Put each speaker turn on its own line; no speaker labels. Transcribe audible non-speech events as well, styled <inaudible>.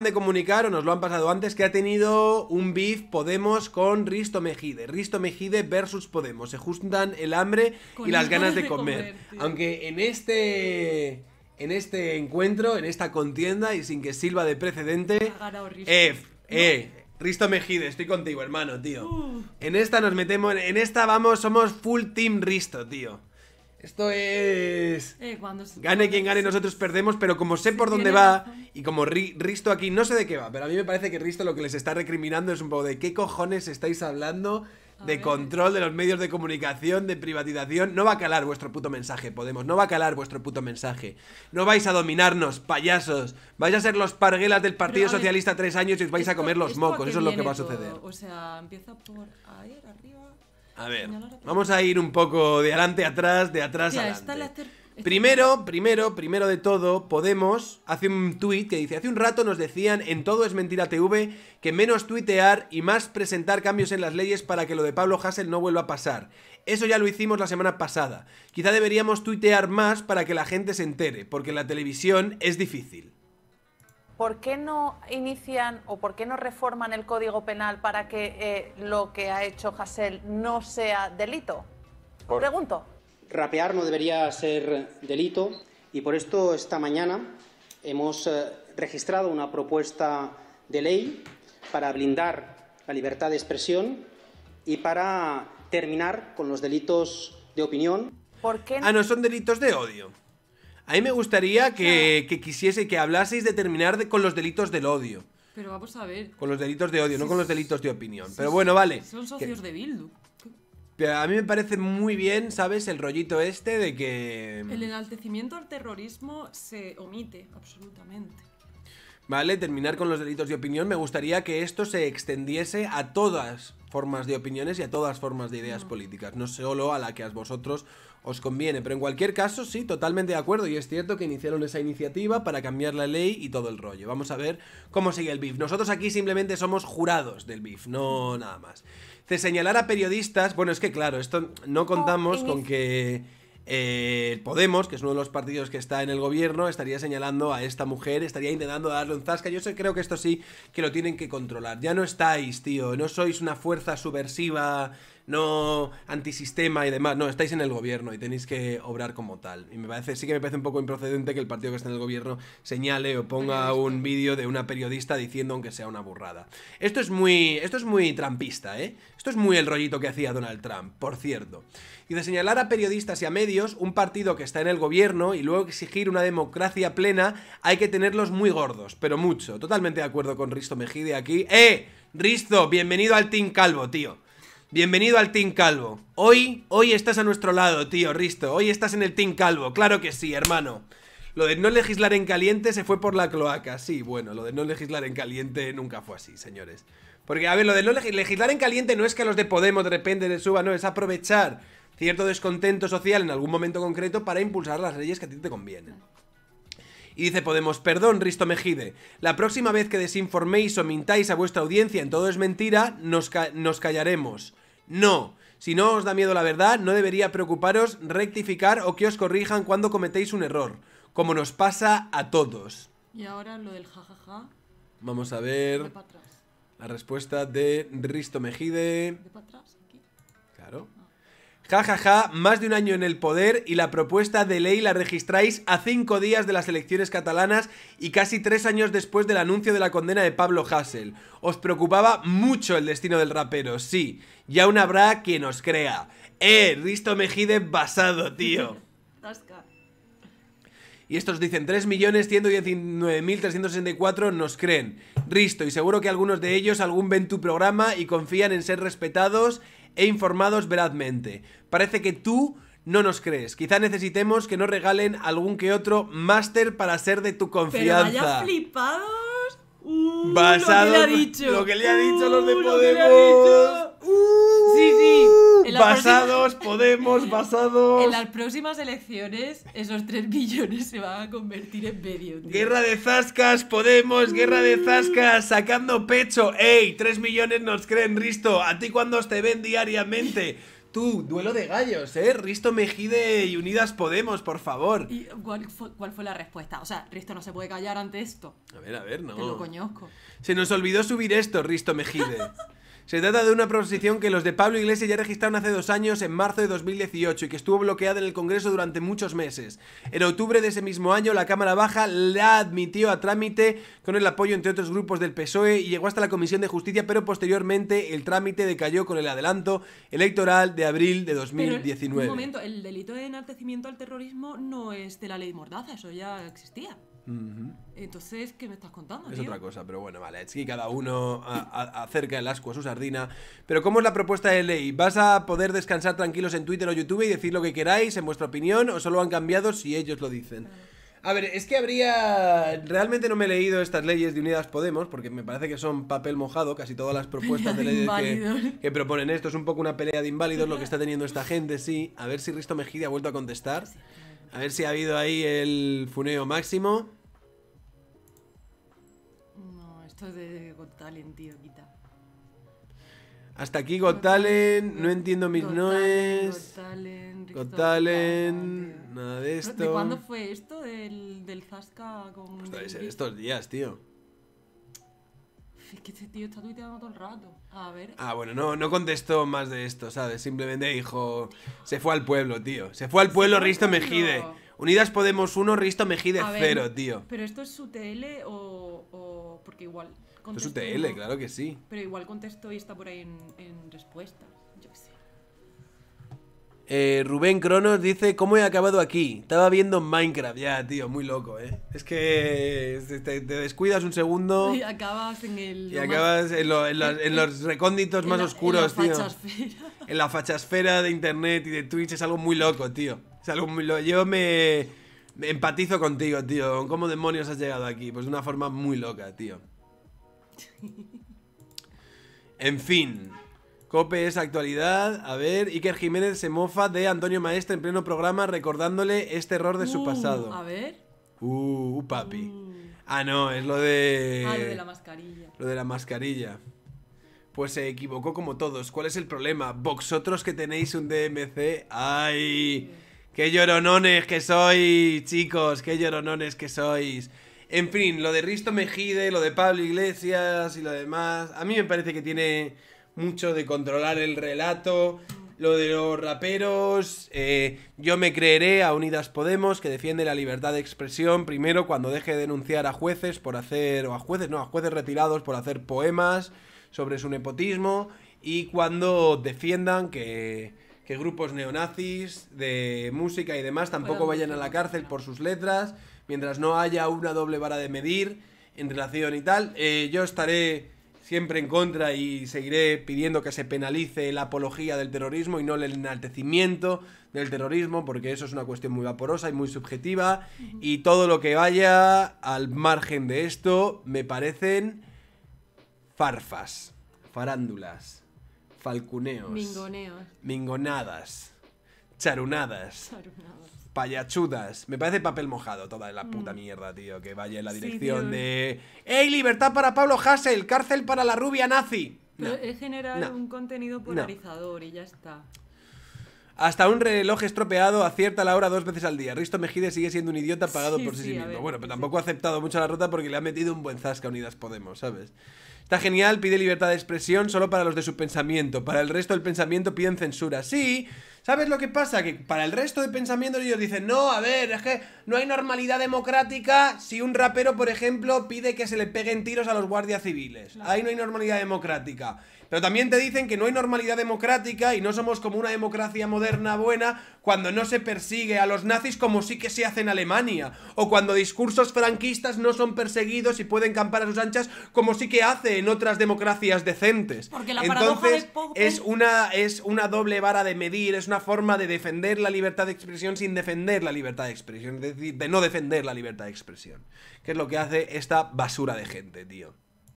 de comunicar, o nos lo han pasado antes, que ha tenido un beef Podemos con Risto Mejide. Risto Mejide versus Podemos. Se juntan el hambre y las ganas de comer. Aunque en este... En este encuentro, en esta contienda y sin que sirva de precedente, eh, eh, Risto Mejide, estoy contigo, hermano, tío. En esta nos metemos, en esta vamos, somos full team Risto, tío. Esto es. Eh, gane quien gane, nosotros perdemos, pero como sé por dónde va y como Risto aquí, no sé de qué va, pero a mí me parece que Risto lo que les está recriminando es un poco de qué cojones estáis hablando de control de los medios de comunicación, de privatización. No va a calar vuestro puto mensaje, Podemos. No va a calar vuestro puto mensaje. No vais a dominarnos, payasos. Vais a ser los parguelas del Partido Socialista tres años y os vais a comer los mocos. Eso es lo que va a suceder. O sea, empieza por ahí, arriba. A ver, vamos a ir un poco de adelante atrás, de atrás a adelante. Primero, primero, primero de todo, Podemos hace un tuit que dice, hace un rato nos decían en Todo es Mentira TV que menos tuitear y más presentar cambios en las leyes para que lo de Pablo Hassel no vuelva a pasar. Eso ya lo hicimos la semana pasada. Quizá deberíamos tuitear más para que la gente se entere, porque la televisión es difícil. ¿por qué no inician o por qué no reforman el Código Penal para que eh, lo que ha hecho Hassel no sea delito? Pregunto. Rapear no debería ser delito y por esto esta mañana hemos eh, registrado una propuesta de ley para blindar la libertad de expresión y para terminar con los delitos de opinión. ¿Por qué Ah, no, son delitos de odio. A mí me gustaría que, quisiese que hablaseis de terminar con los delitos del odio. Pero vamos a ver. Con los delitos de odio, no con los delitos de opinión. pero bueno, vale. Son socios de Bildu. Pero a mí me parece muy bien, ¿sabes? El rollito este de que... Mm, El enaltecimiento al terrorismo se omite, absolutamente. Vale, terminar con los delitos de opinión. Me gustaría que esto se extendiese a todas formas de opiniones y a todas formas de ideas políticas, no solo a la que a vosotros os conviene. Pero en cualquier caso, sí, totalmente de acuerdo. Y es cierto que iniciaron esa iniciativa para cambiar la ley y todo el rollo. Vamos a ver cómo sigue el BIF. Nosotros aquí simplemente somos jurados del BIF, no nada más. Se señalar a periodistas, bueno, es que claro, esto no contamos con que eh, Podemos, que es uno de los partidos que está en el gobierno, estaría señalando a esta mujer, estaría intentando darle un zasca. Yo sé, creo que esto sí que lo tienen que controlar. Ya no estáis, tío, no sois una fuerza subversiva no antisistema y demás. No, estáis en el gobierno y tenéis que obrar como tal. Y me parece, sí que me parece un poco improcedente que el partido que está en el gobierno señale o ponga un vídeo de una periodista diciendo aunque sea una burrada. Esto es muy, esto es muy trampista, ¿eh? Esto es muy el rollito que hacía Donald Trump, por cierto. Y de señalar a periodistas y a medios, un partido que está en el gobierno y luego exigir una democracia plena, hay que tenerlos muy gordos, pero mucho. Totalmente de acuerdo con Risto Mejide aquí. ¡Eh! Risto, bienvenido al Team Calvo, tío. Bienvenido al Team Calvo. Hoy, hoy estás a nuestro lado, tío, Risto. Hoy estás en el Team Calvo, claro que sí, hermano. Lo de no legislar en caliente se fue por la cloaca. Sí, bueno, lo de no legislar en caliente nunca fue así, señores. Porque, a ver, lo de no legislar en caliente no es que a los de Podemos de repente les suba, no, es aprovechar cierto descontento social en algún momento concreto para impulsar las leyes que a ti te convienen. Y dice Podemos, perdón, Risto Mejide, la próxima vez que desinforméis o mintáis a vuestra audiencia en todo es mentira, nos, nos callaremos. No. Si no os da miedo la verdad, no debería preocuparos rectificar o que os corrijan cuando cometéis un error, como nos pasa a todos. Y ahora lo del jajaja. Vamos a ver. La respuesta de Risto Mejide. ¿De para atrás? Aquí. Claro. Ja, ja, ja, más de un año en el poder y la propuesta de ley la registráis a cinco días de las elecciones catalanas y casi tres años después del anuncio de la condena de Pablo Hassel. Os preocupaba mucho el destino del rapero, sí, y aún habrá quien os crea. ¡Eh! Risto Mejide basado, tío. <laughs> y estos dicen 3.119.364 nos creen. Risto, y seguro que algunos de ellos algún ven tu programa y confían en ser respetados e informados verazmente. Parece que tú no nos crees. Quizá necesitemos que nos regalen algún que otro máster para ser de tu confianza. Pero flipados. Basado uh, lo que le ha dicho. Lo que le ha dicho los de uh, Podemos. Uh. Basados, Podemos, <laughs> basados. En las próximas elecciones, esos 3 millones se van a convertir en medio. Guerra de zascas, Podemos, guerra de zascas, sacando pecho. ¡Ey! 3 millones nos creen, Risto. ¿A ti os te ven diariamente? Tú, duelo de gallos, ¿eh? Risto Mejide y Unidas Podemos, por favor. ¿Y cuál fue, cuál fue, la respuesta? O sea, Risto no se puede callar ante esto. A ver, a ver, no. Te lo conozco. Se nos olvidó subir esto, Risto Mejide. <laughs> Se trata de una proposición que los de Pablo Iglesias ya registraron hace dos años, en marzo de 2018, y que estuvo bloqueada en el Congreso durante muchos meses. En octubre de ese mismo año, la Cámara Baja la admitió a trámite con el apoyo, entre otros grupos, del PSOE y llegó hasta la Comisión de Justicia, pero posteriormente el trámite decayó con el adelanto electoral de abril de 2019. Pero, eh, un momento, el delito de enaltecimiento al terrorismo no es de la ley Mordaza, eso ya existía. Entonces, ¿qué me estás contando? Es otra cosa, pero bueno, vale. Es que cada uno acerca el asco a su sardina. Pero, ¿cómo es la propuesta de ley? ¿Vas a poder descansar tranquilos en Twitter o YouTube y decir lo que queráis en vuestra opinión o solo han cambiado si ellos lo dicen? A ver, es que habría. Realmente no me he leído estas leyes de Unidas Podemos, porque me parece que son papel mojado, casi todas las <laughs> propuestas de leyes que, que, proponen esto. Es un poco una pelea de inválidos lo que <laughs> está teniendo esta gente, sí. A ver si Risto Mejide ha vuelto a contestar. A ver si ha habido ahí el funeo máximo. Esto es de Got tío, quita. Hasta aquí Got, no entiendo mis noes. nada de esto. ¿De cuándo fue esto del, del con.? debe ser estos días, tío. Es que este tío está tuiteando todo el rato. A ver. Ah, bueno, no, no contestó más de esto, ¿sabes? Simplemente dijo. Se fue al pueblo, tío. Se fue al pueblo Risto Mejide. Unidas Podemos 1, Risto Mejide 0, tío. ¿Pero esto es su TL o porque igual es UTL, TL, claro que sí. Pero igual contesto y está por ahí en, en respuestas. Yo qué sé. Eh, Rubén Cronos dice, ¿cómo he acabado aquí? Estaba viendo Minecraft, ya, tío, muy loco, ¿eh? Es que eh, te, descuidas un segundo... <laughs> Y acabas en el... Y acabas en, los, <laughs> recónditos más oscuros, en la Fachasfera. En la fachasfera de internet y de Twitch es algo muy loco, tío. Es algo muy loco. Yo me Empatizo contigo, tío. ¿Cómo demonios has llegado aquí? Pues de una forma muy loca, tío. En fin. Cope es actualidad. A ver, Iker Jiménez se mofa de Antonio Maestre en pleno programa recordándole este error de su uh, pasado. A ver. Uh, uh papi. Uh. Ah, no, es lo de... Ah, lo de la mascarilla. Lo de la mascarilla. Pues se equivocó como todos. ¿Cuál es el problema? ¿Vosotros que tenéis un DMC? ¡Ay! Qué lloronones que sois, chicos, qué lloronones que sois. En fin, lo de Risto Mejide, lo de Pablo Iglesias y lo demás, a mí me parece que tiene mucho de controlar el relato. Lo de los raperos, eh, yo me creeré a Unidas Podemos, que defiende la libertad de expresión, primero cuando deje de denunciar a jueces por hacer, o a jueces, no, a jueces retirados por hacer poemas sobre su nepotismo, y cuando defiendan que, que grupos neonazis de música y demás tampoco vayan a la cárcel por sus letras, mientras no haya una doble vara de medir en relación y tal. Eh, yo estaré siempre en contra y seguiré pidiendo que se penalice la apología del terrorismo y no el enaltecimiento del terrorismo, porque eso es una cuestión muy vaporosa y muy subjetiva. Y todo lo que vaya al margen de esto me parecen farfas, farándulas mingoneos, mingonadas, charunadas, charunadas, payachudas. Me parece papel mojado toda la mm. puta mierda, tío, que vaya en la dirección de ¡Ey, libertad para Pablo Hassel! ¡Cárcel para la rubia nazi! No, es generar un contenido polarizador y ya está. Hasta un reloj estropeado acierta la hora dos veces al día. Risto Mejide sigue siendo un idiota pagado por sí, mismo. bueno, pero tampoco ha aceptado mucho la rota porque le ha metido un buen zasca a Unidas Podemos, ¿sabes? Está genial, pide libertad de expresión solo para los de su pensamiento. Para el resto del pensamiento piden censura. Sí, ¿Sabes lo que pasa? Que para el resto de pensamientos ellos dicen, no, a ver, es que no hay normalidad democrática si un rapero, por ejemplo, pide que se le peguen tiros a los guardias civiles. Ahí no hay normalidad democrática. Pero también te dicen que no hay normalidad democrática y no somos como una democracia moderna buena cuando no se persigue a los nazis como sí que se hace en Alemania. O cuando discursos franquistas no son perseguidos y pueden campar a sus anchas como sí que hace en otras democracias decentes. Porque la paradoja Entonces, es una es una doble vara de medir, es una forma de defender la libertad de expresión sin defender la libertad de expresión, es decir, de no defender la libertad de expresión, que es lo que hace esta basura de gente, tío.